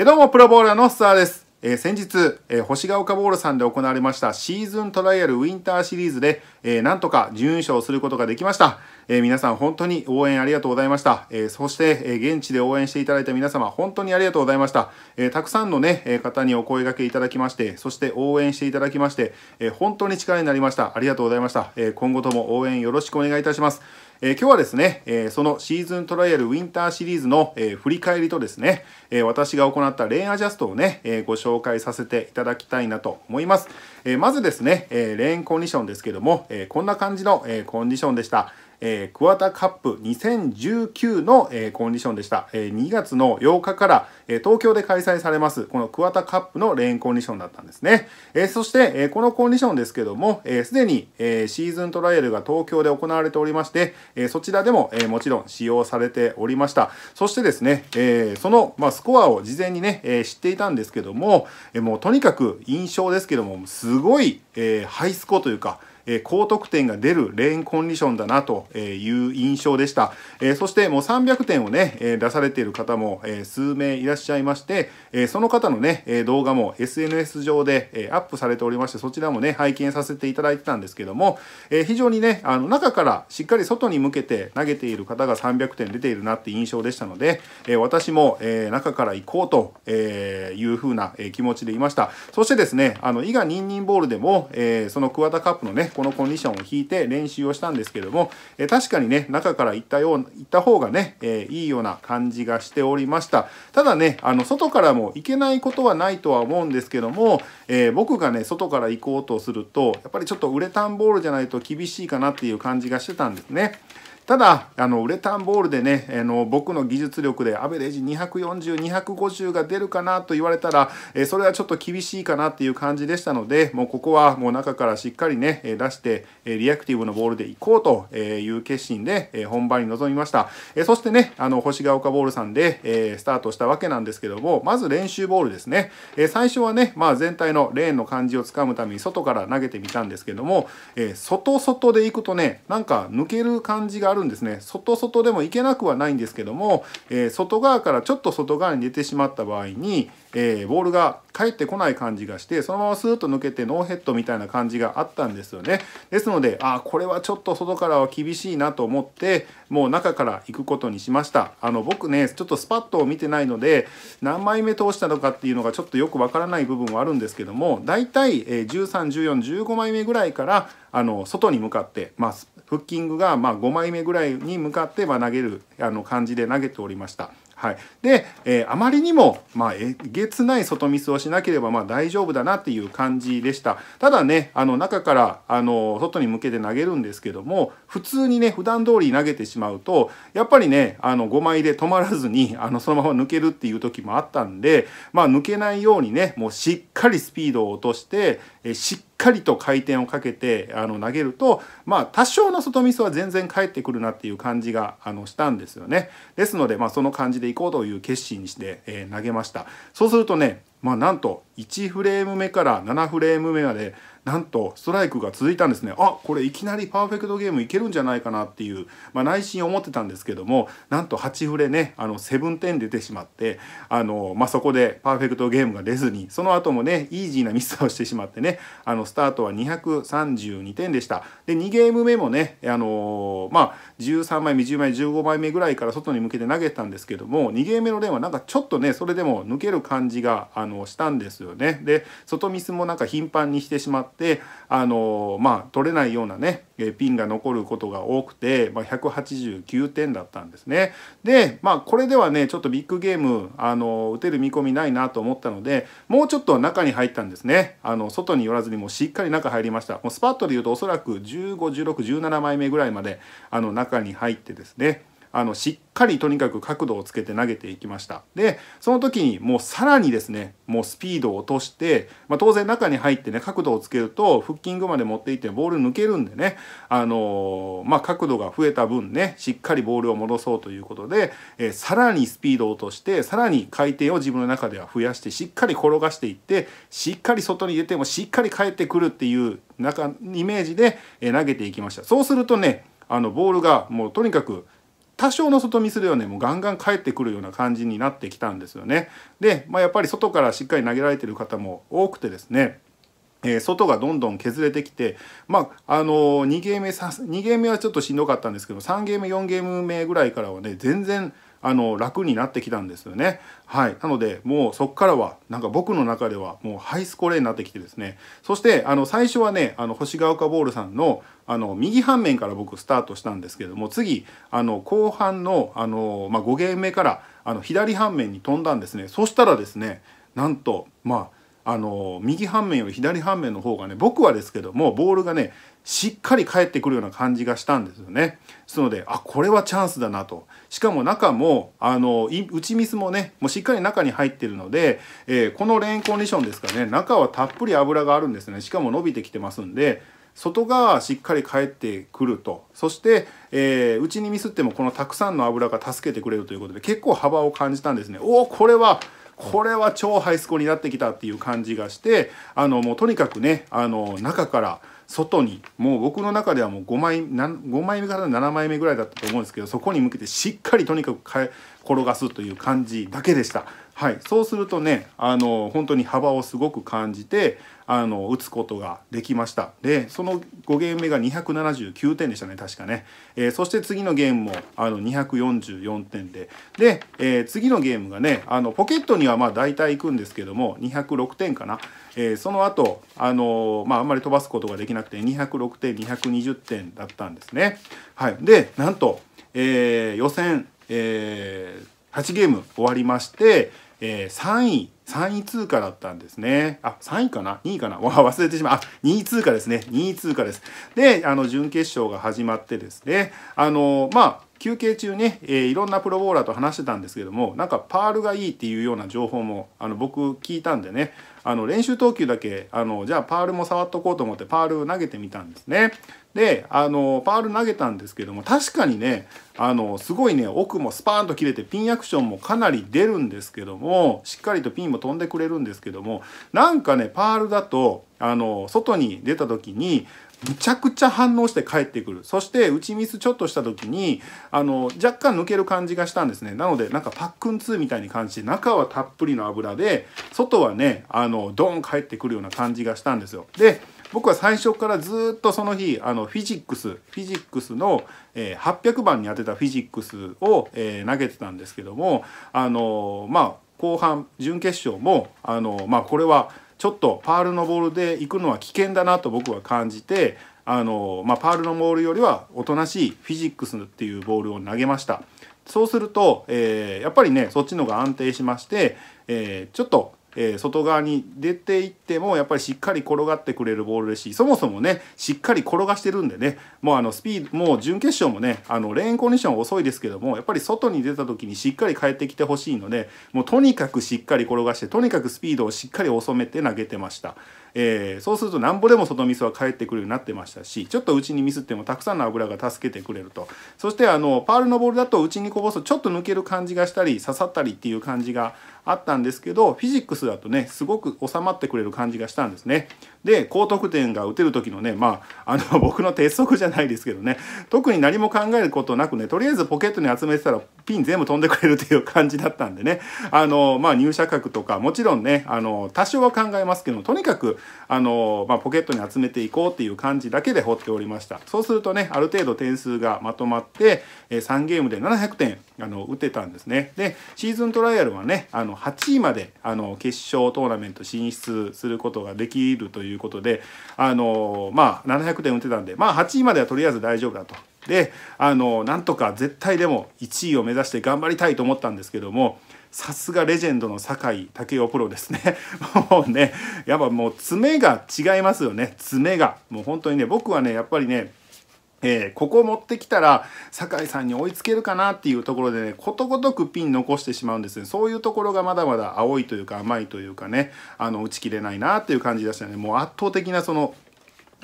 えどうも、プロボウラーのスターです。えー、先日、えー、星ヶ丘ボールさんで行われましたシーズントライアルウィンターシリーズで、えー、なんとか準優勝することができました。え皆さん本当に応援ありがとうございました。えそして、え現地で応援していただいた皆様本当にありがとうございました。えたくさんのね、え方にお声掛けいただきまして、そして応援していただきまして、え本当に力になりました。ありがとうございました。え今後とも応援よろしくお願いいたします。えー、今日はですね、えー、そのシーズントライアルウィンターシリーズの、えー、振り返りとですね、え私が行ったレーンアジャストをね、えご紹介させていただきたいなと思います。えまずですね、えレーンコンディションですけども、えこんな感じの、えコンディションでした。えー、クワタカップ2019の、えー、コンディションでした、えー、2月の8日から、えー、東京で開催されますこのクワタカップのレーンコンディションだったんですね、えー、そして、えー、このコンディションですけどもすで、えー、に、えー、シーズントライアルが東京で行われておりまして、えー、そちらでも、えー、もちろん使用されておりましたそしてですね、えー、その、まあ、スコアを事前にね、えー、知っていたんですけども、えー、もうとにかく印象ですけどもすごい、えー、ハイスコというかえ高得点が出るレーンコンディションだなという印象でした。えそしてもう300点をね、え出されている方も、え数名いらっしゃいまして、えその方のね、え動画も SNS 上で、えアップされておりまして、そちらもね、拝見させていただいてたんですけども、え非常にね、あの中からしっかり外に向けて投げている方が300点出ているなって印象でしたので、え私も、え中から行こうと、えいうふうな気持ちでいました。そしてですね、あの、伊賀ニンニンボールでも、えその桑田カップのね、このコンディションを引いて練習をしたんですけども、え確かにね、中から行ったような、行った方がね、えいいような感じがしておりました。ただね、あの、外からも行けないことはないとは思うんですけども、え僕がね、外から行こうとすると、やっぱりちょっとウレタンボールじゃないと厳しいかなっていう感じがしてたんですね。ただあのウレタンボールでねあの僕の技術力でアベレージ240250が出るかなと言われたら、えそれはちょっと厳しいかなっていう感じでしたのでもうここはもう中からしっかりね出してリアクティブのボールでいこうという決心で本番に臨みました、えそしてねあの星ヶ丘ボールさんで、えスタートしたわけなんですけどもまず練習ボールですね、え最初はね、まあ、全体のレーンの感じをつかむために外から投げてみたんですけども、え外外でいくとねなんか抜ける感じがあるるんですね外外でもいけなくはないんですけども、えー、外側からちょっと外側に出てしまった場合に、えー、ボールが返ってこない感じがしてそのままスーッと抜けてノーヘッドみたいな感じがあったんですよねですのであこれはちょっと外からは厳しいなと思ってもう中から行くことにしましたあの僕ねちょっとスパッとを見てないので何枚目通したのかっていうのがちょっとよくわからない部分はあるんですけどもだいたい131415枚目ぐらいからあの外に向かって、まあ、フッキングがま5枚目ぐらいに向かってま投げるあの感じで投げておりました。はい、で、えー、あまりにも、まあ、えげつない外ミスをしなければまあ大丈夫だなっていう感じでしたただねあの中からあの外に向けて投げるんですけども普通にね普段通り投げてしまうとやっぱりねあの5枚で止まらずにあのそのまま抜けるっていう時もあったんで、まあ、抜けないようにねもうしっかりスピードを落として、えしっかりと回転をかけてあの投げると、まあ、多少の外ミスは全然返ってくるなっていう感じがあのしたんですよね。ですので、まあ、その感じでいこうという決心にして、えー、投げました。そうするとね、まあ、なんと1フレーム目から7フレーム目までなんとストライクが続いたんですねあこれいきなりパーフェクトゲームいけるんじゃないかなっていう、まあ、内心思ってたんですけどもなんと8フレねあのセブン点出てしまってあの、まあ、そこでパーフェクトゲームが出ずにその後もねイージーなミスをしてしまってねあのスタートは232点でしたで2ゲーム目もねあのまあ13枚目10枚15枚目ぐらいから外に向けて投げたんですけども2ゲーム目のンはなんかちょっとねそれでも抜ける感じがあのしたんですよねで外ミスもなんか頻繁にしてしまってであのまあ取れないようなねピンが残ることが多くて、まあ、189点だったんですね。でまあこれではねちょっとビッグゲームあの打てる見込みないなと思ったのでもうちょっと中に入ったんですねあの外に寄らずにもうしっかり中入りましたもうスパットでいうとおそらく151617枚目ぐらいまであの中に入ってですねあのしっかりとにかく角度をつけて投げていきましたでその時にもうさらにですねもうスピードを落として、まあ、当然中に入ってね角度をつけるとフッキングまで持っていってボール抜けるんでねあのー、まあ、角度が増えた分ねしっかりボールを戻そうということで、えー、さらにスピードを落としてさらに回転を自分の中では増やしてしっかり転がしていってしっかり外に出てもしっかり帰ってくるっていう中イメージで、えー、投げていきましたそうするとねあのボールがもうとにかく多少の外ミスではねもうガンガン返ってくるような感じになってきたんですよね。で、まあ、やっぱり外からしっかり投げられてる方も多くてですねえー、外がどんどん削れてきて、まああのー、2ゲーム目2ゲーム目はちょっとしんどかったんですけど3ゲーム4ゲーム目ぐらいからはね全然あの楽になってきたんですよね。はい、なのでもうそこからはなんか僕の中ではもうハイスコレになってきてですねそしてあの最初はねあの星ヶ丘ボールさんのあの右半面から僕スタートしたんですけども次あの後半のあの、まあ、5ゲーム目からあの左半面に飛んだんですねそしたらですねなんとまああの右半面より左半面の方がね僕はですけどもボールがねしっかり返ってくるような感じがしたんですよね。ですのであこれはチャンスだなとしかも中もあの打ちミスもねもうしっかり中に入ってるので、えー、このレーンコンディションですかね中はたっぷり油があるんですねしかも伸びてきてますんで外側はしっかり返ってくるとそして、えー、内にミスってもこのたくさんの油が助けてくれるということで結構幅を感じたんですねおおこれはこれは超ハイスコになってきたっていう感じがしてあのもうとにかくねあの中から外にもう僕の中ではもう5枚5枚目から7枚目ぐらいだったと思うんですけどそこに向けてしっかりとにかく転がすという感じだけでした。はい、そうするとねあの本当に幅をすごく感じてあの打つことができましたでその5ゲーム目が279点でしたね確かね、えー、そして次のゲームもあの244点でで、えー、次のゲームがねあのポケットにはまあ大体いくんですけども206点かな、えー、その後あのまああんまり飛ばすことができなくて206点220点だったんですね、はい、でなんと、え予選、え8ゲーム終わりまして、えー、3位、3位通過だったんですね。あ、3位かな ?2 位かな忘れてしまう。あ、2位通過ですね。2位通過です。で、あの、準決勝が始まってですね、あの、まあ、休憩中ね、えー、いろんなプロボウラーと話してたんですけども、なんかパールがいいっていうような情報も、あの、僕聞いたんでね、あの、練習投球だけ、あの、じゃあパールも触っとこうと思って、パール投げてみたんですね。であのパール投げたんですけども確かにねあのすごいね奥もスパーンと切れてピンアクションもかなり出るんですけどもしっかりとピンも飛んでくれるんですけどもなんかねパールだとあの外に出た時にむちゃくちゃ反応して帰ってくるそして打ちミスちょっとした時にあの若干抜ける感じがしたんですねなのでなんかパックン2みたいに感じて中はたっぷりの油で外はねあのドーン帰ってくるような感じがしたんですよで僕は最初からずっとその日あのフィジックスフィジックスの、え800番に当てたフィジックスを、え投げてたんですけどもあのまあ後半準決勝もあの、まあ、これはちょっとパールのボールで行くのは危険だなと僕は感じてあの、まあ、パールのボールよりはおとなしいフィジックスっていうボールを投げました。そうすると、えー、やっぱりねそっちのが安定しまして、えー、ちょっとえー、外側に出ていってもやっぱりしっかり転がってくれるボールですしそもそもねしっかり転がしてるんでねもうあのスピードもう準決勝もねあのレーンコンディション遅いですけどもやっぱり外に出た時にしっかり帰ってきてほしいのでもうとにかくしっかり転がしてとにかくスピードをしっかり収めて投げてました。えー、そうするとなんぼでもそのスは返ってくるようになってましたしちょっとうちにミスってもたくさんの油が助けてくれるとそしてあのパールのボールだとうちにこぼすとちょっと抜ける感じがしたり刺さったりっていう感じがあったんですけどフィジックスだとねすごく収まってくれる感じがしたんですね。で高得点が打てる時のねまああの 僕の鉄則じゃないですけどね特に何も考えることなくねとりあえずポケットに集めてたらピン全部飛んでくれるという感じだったんでねあのまあ入射角とかもちろんねあの多少は考えますけどとにかくあの、まあ、ポケットに集めていこうっていう感じだけで掘っておりましたそうするとねある程度点数がまとまって、え3ゲームで700点あの打てたんですねでシーズントライアルはねあの8位まであの決勝トーナメント進出することができるということであのまあ700点打てたんでまあ8位まではとりあえず大丈夫だとであのなんとか絶対でも1位を目指して頑張りたいと思ったんですけどもさすがレジェンドの酒井武雄プロですね もうねやっぱもう爪が違いますよね爪がもう本当にね僕はねやっぱりねえー、ここ持ってきたら酒井さんに追いつけるかなっていうところでねことごとくピン残してしまうんですねそういうところがまだまだ青いというか甘いというかねあの打ち切れないなっていう感じでしたねもう圧倒的なその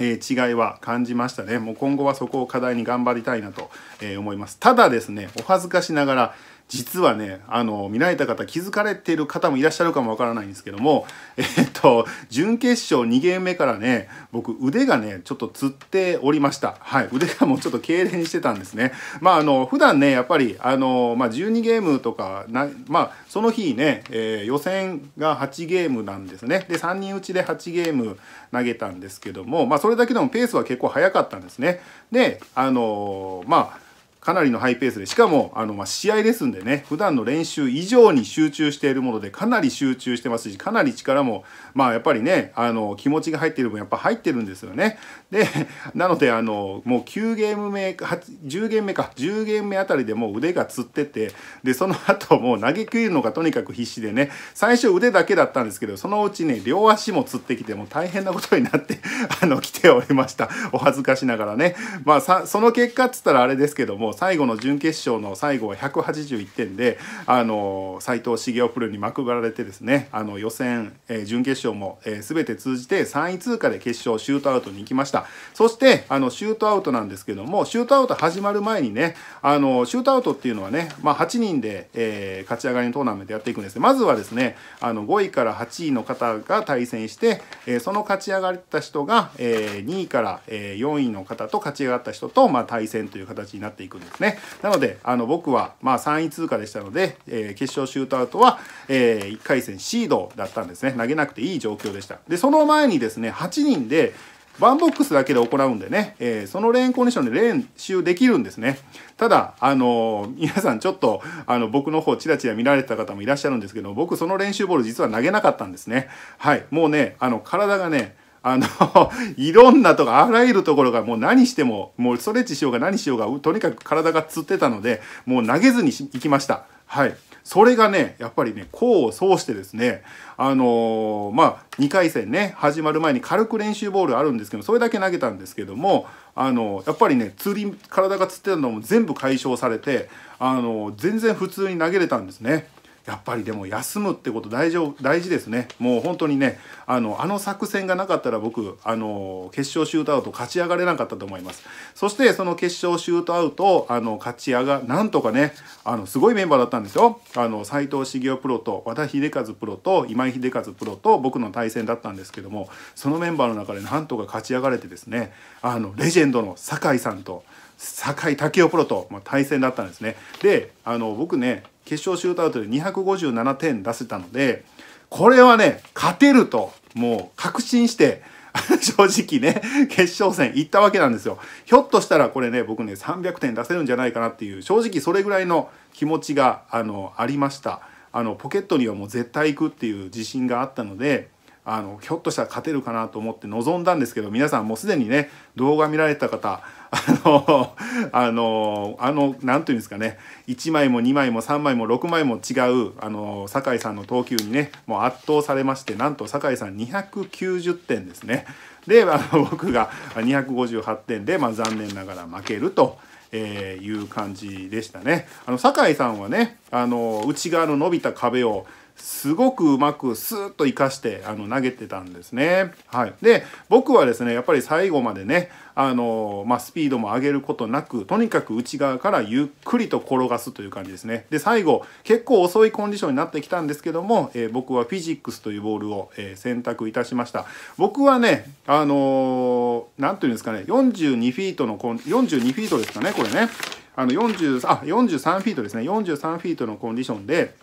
えー、違いは感じましたね。もう今後はそこを課題に頑張りたいなと、えー、思います。ただですね、お恥ずかしながら、実はねあの見られた方気づかれている方もいらっしゃるかもわからないんですけどもえっと準決勝2ゲーム目からね僕腕がねちょっとつっておりましたはい腕がもうちょっと痙攣してたんですねまああの普段ねやっぱりあの、まあ、12ゲームとかなまあその日ね、えー、予選が8ゲームなんですねで3人打ちで8ゲーム投げたんですけどもまあそれだけでもペースは結構速かったんですねであのまあかなりのハイペースでしかもあの、ま試合ですんでね普段の練習以上に集中しているものでかなり集中してますしかなり力もまあやっぱりねあの気持ちが入っている分やっぱ入ってるんですよねでなのであのもう9ゲーム目10ゲーム目か10ゲーム目あたりでもう腕がつっててでその後もう投げきるのがとにかく必死でね最初腕だけだったんですけどそのうちね両足もつってきてもう大変なことになって あの来ておりましたお恥ずかしながらねまあその結果っつったらあれですけども最後の準決勝の最後は181点であの斎藤茂雄プロにまくがられてですねあの予選、えー、準決勝も、えー、全て通じて3位通過で決勝シュートアウトに行きました。そしてあのシュートアウトなんですけどもシュートアウト始まる前にねあのシュートアウトっていうのはね、まあ、8人で、えー、勝ち上がりのトーナメントやっていくんですまずはですねあの5位から8位の方が対戦して、えー、その勝ち上がった人が、えー、2位から、えー、4位の方と勝ち上がった人と、まあ、対戦という形になっていくんですねなのであの僕は、まあ、3位通過でしたので、えー、決勝シュートアウトは、えー、1回戦シードだったんですね投げなくていい状況でしたでその前にですね8人でワンボックスだけで行うんでね、えー、そのレーンコンディションで練習できるんですね。ただ、あのー、皆さんちょっと、あの、僕の方チラチラ見られてた方もいらっしゃるんですけど、僕その練習ボール実は投げなかったんですね。はい。もうね、あの、体がね、あの いろんなとか、あらゆるところがもう何しても、もうストレッチしようが何しようが、とにかく体がつってたので、もう投げずに行きました。はい。それがね、やっぱりね、功を奏してですね、あのー、まあ、2回戦ね、始まる前に軽く練習ボールあるんですけど、それだけ投げたんですけども、あのー、やっぱりね、釣り、体が釣ってたのも全部解消されて、あのー、全然普通に投げれたんですね。やっぱりでも休むってこと大丈夫大事ですねもう本当にねあのあの作戦がなかったら僕あの決勝シュートアウト勝ち上がれなかったと思いますそしてその決勝シュートアウトあの勝ち上がなんとかねあのすごいメンバーだったんですよあの斎藤茂雄プロと和田秀和プロと今井秀和プロと僕の対戦だったんですけどもそのメンバーの中でなんとか勝ち上がれてですねあのレジェンドの酒井さんと酒井武雄プロと対戦だったんですね。であの僕ね決勝シュートアウトで257点出せたのでこれはね勝てるともう確信して 正直ね決勝戦行ったわけなんですよ。ひょっとしたらこれね僕ね300点出せるんじゃないかなっていう正直それぐらいの気持ちがあのありました。あのポケットにはもう絶対行くっていう自信があったのであのひょっとしたら勝てるかなと思って臨んだんですけど皆さんもうすでにね動画見られた方 あのあのあの何ていうんですかね1枚も2枚も3枚も6枚も違うあの酒井さんの投球にねもう圧倒されましてなんと酒井さん290点ですねであの僕が258点で、まあ、残念ながら負けると。えー、いう感じでしたね。あの酒井さんはねあの内側の伸びた壁をすごくうまくスーッと生かしてあの投げてたんですね。はい、で僕はですねやっぱり最後までねあの、まあ、スピードも上げることなくとにかく内側からゆっくりと転がすという感じですね。で最後結構遅いコンディションになってきたんですけども、えー、僕はフィジックスというボールを、えー、選択いたしました。僕はねあのなんていうんですかね42フィートのコン42フィートですかねこれね。あの40あ43フィートですね43フィートのコンディションで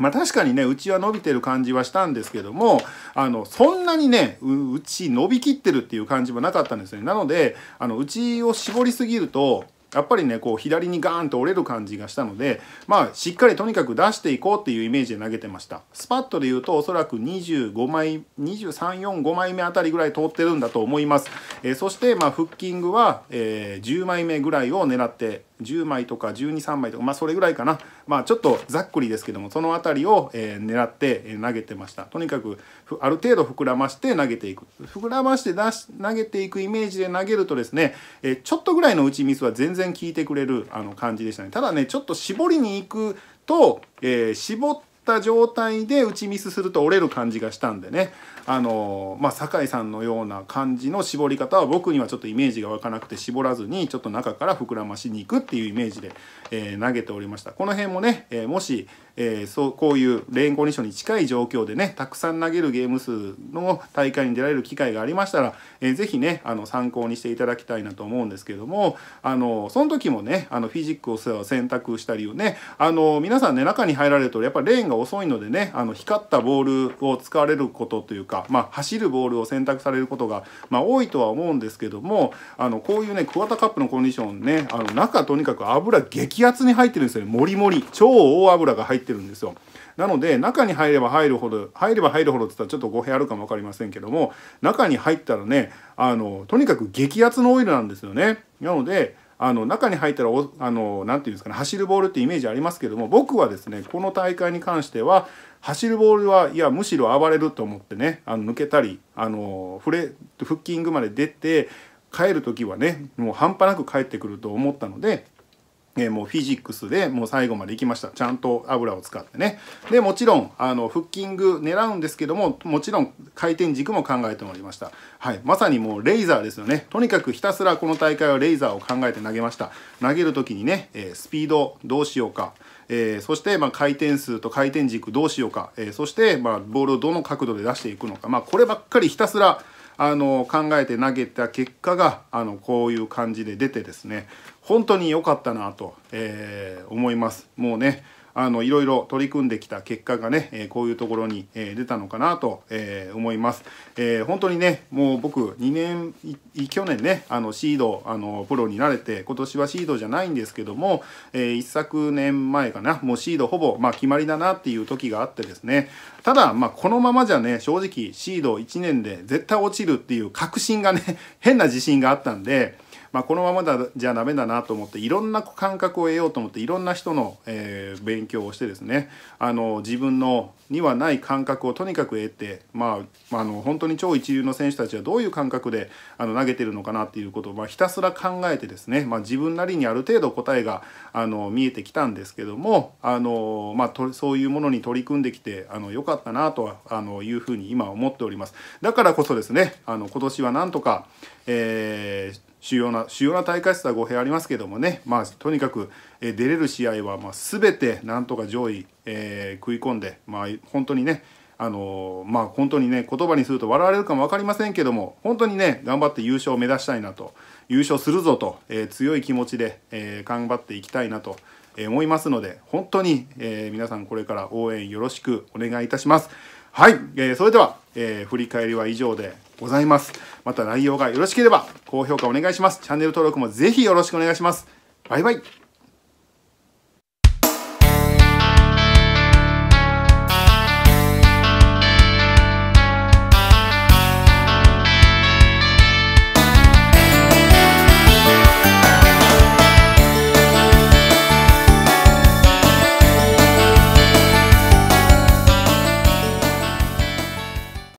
まあ確かにね、うちは伸びてる感じはしたんですけども、あの、そんなにね、うち伸びきってるっていう感じはなかったんですね。なので、あの、うちを絞りすぎると、やっぱりね、こう左にガーンと折れる感じがしたので、まあしっかりとにかく出していこうっていうイメージで投げてました。スパットで言うとおそらく25枚、23、4、5枚目あたりぐらい通ってるんだと思います。えー、そしてまあフッキングは、えー、10枚目ぐらいを狙って10枚とか123枚とかまあそれぐらいかなまあちょっとざっくりですけどもその辺りを、えー、狙って投げてましたとにかくある程度膨らまして投げていく膨らまして出し投げていくイメージで投げるとですね、えー、ちょっとぐらいの打ちミスは全然効いてくれるあの感じでしたねただねちょっと絞りに行くと、えー、絞った状態で打ちミスすると折れる感じがしたんでねあのまあ、酒井さんのような感じの絞り方は僕にはちょっとイメージが湧かなくて絞らずにちょっと中から膨らましに行くっていうイメージで、えー、投げておりましたこの辺もね、えー、もし、えー、そうこういうレーンコンディションに近い状況でねたくさん投げるゲーム数の大会に出られる機会がありましたら、えー、ぜひねあの参考にしていただきたいなと思うんですけどもあのその時もねあのフィジックを選択したりをねあの皆さんね中に入られるとやっぱレーンが遅いのでねあの光ったボールを使われることというかか、まあ、走るボールを選択されることが、まあ、多いとは思うんですけどもあのこういうねクワタカップのコンディションねあの中とにかく油激圧に入ってるんですよねもりもり超大油が入ってるんですよ。なので中に入れば入るほど入れば入るほどって言ったらちょっと語弊あるかも分かりませんけども中に入ったらねあのとにかく激圧のオイルなんですよね。なのであの中に入ったら何て言うんですかね走るボールってイメージありますけども僕はですねこの大会に関しては走るボールはいやむしろ暴れると思ってねあの抜けたりあのフレフッキングまで出て帰る時はねもう半端なく帰ってくると思ったのでえもうフィジックスでもう最後まで行きましたちゃんと油を使ってねでもちろんあのフッキング狙うんですけどももちろん回転軸も考えておりました、はい、まさにもうレイザーですよねとにかくひたすらこの大会はレイザーを考えて投げました投げる時にね、えスピードどうしようかえー、そして、ま回転数と回転軸どうしようか、えー、そして、まボールをどの角度で出していくのか、まあ、こればっかりひたすらあの考えて投げた結果があのこういう感じで出てですね、本当に良かったなと、えー、思います。もうねあのいろいろ取り組んできた結果がね、えこういうところに、え出たのかなと、え思います、えー、本当にねもう僕2年去年ねあのシードあのプロになれて今年はシードじゃないんですけども、えー、一昨年前かなもうシードほぼ、まあ、決まりだなっていう時があってですねただ、まあ、このままじゃね正直シード1年で絶対落ちるっていう確信がね 変な自信があったんで。まあ、このままだじゃダメだなと思っていろんな感覚を得ようと思っていろんな人の、えー、勉強をしてですねあの自分のにはない感覚をとにかく得て、まあ、あの本当に超一流の選手たちはどういう感覚であの投げてるのかなっていうことを、まあ、ひたすら考えてですね、まあ、自分なりにある程度答えがあの見えてきたんですけどもあの、まあ、そういうものに取り組んできてあのよかったなとはあのいうふうに今思っております。だからこそですねあの今年はなんとか、えー主要な主要な大会数は語弊ありますけどもね、まあ、とにかく、え出れる試合は、まあ、全てなんとか上位、えー、食い込んで、まあ、本当にねあのまあ、本当にね言葉にすると笑われるかも分かりませんけども本当にね頑張って優勝を目指したいなと優勝するぞと、えー、強い気持ちで、えー、頑張っていきたいなと思いますので本当に、えー、皆さんこれから応援よろしくお願いいたします。はい、えー、それでは、えー、振り返りは以上でございます。また内容がよろしければ高評価お願いします。チャンネル登録もぜひよろしくお願いします。バイバイ。